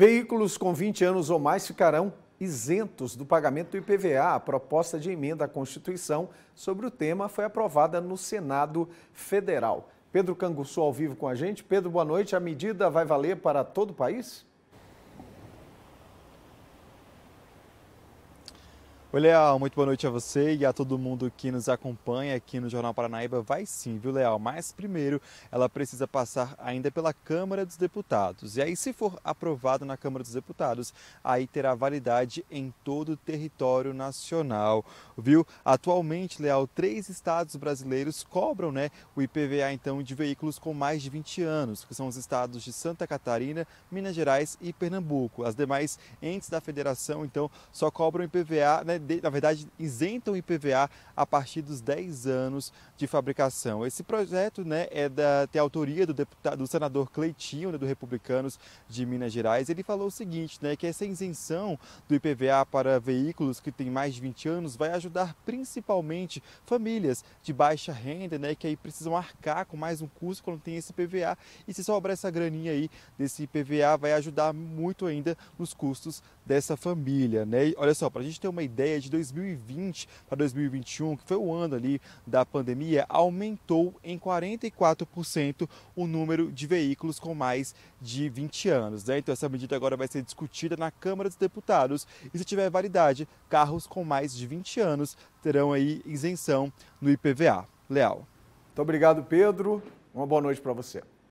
Veículos com 20 anos ou mais ficarão isentos do pagamento do IPVA. A proposta de emenda à Constituição sobre o tema foi aprovada no Senado Federal. Pedro Canguçu ao vivo com a gente. Pedro, boa noite. A medida vai valer para todo o país? Oi, Leal, muito boa noite a você e a todo mundo que nos acompanha aqui no Jornal Paranaíba. Vai sim, viu, Leal? Mas primeiro ela precisa passar ainda pela Câmara dos Deputados. E aí, se for aprovado na Câmara dos Deputados, aí terá validade em todo o território nacional, viu? Atualmente, Leal, três estados brasileiros cobram né, o IPVA então de veículos com mais de 20 anos, que são os estados de Santa Catarina, Minas Gerais e Pernambuco. As demais entes da federação, então, só cobram IPVA. Né, na verdade, isentam IPVA a partir dos 10 anos de fabricação. Esse projeto né, é da tem autoria do, deputado, do senador Cleitinho, né, do Republicanos de Minas Gerais. Ele falou o seguinte, né, que essa isenção do IPVA para veículos que têm mais de 20 anos vai ajudar principalmente famílias de baixa renda, né, que aí precisam arcar com mais um custo quando tem esse IPVA. E se sobrar essa graninha aí desse IPVA, vai ajudar muito ainda nos custos dessa família. Né? E olha só, para a gente ter uma ideia, ideia, de 2020 para 2021, que foi o ano ali da pandemia, aumentou em 44% o número de veículos com mais de 20 anos. Né? Então essa medida agora vai ser discutida na Câmara dos Deputados e se tiver validade, carros com mais de 20 anos terão aí isenção no IPVA. Leal. Muito obrigado, Pedro. Uma boa noite para você.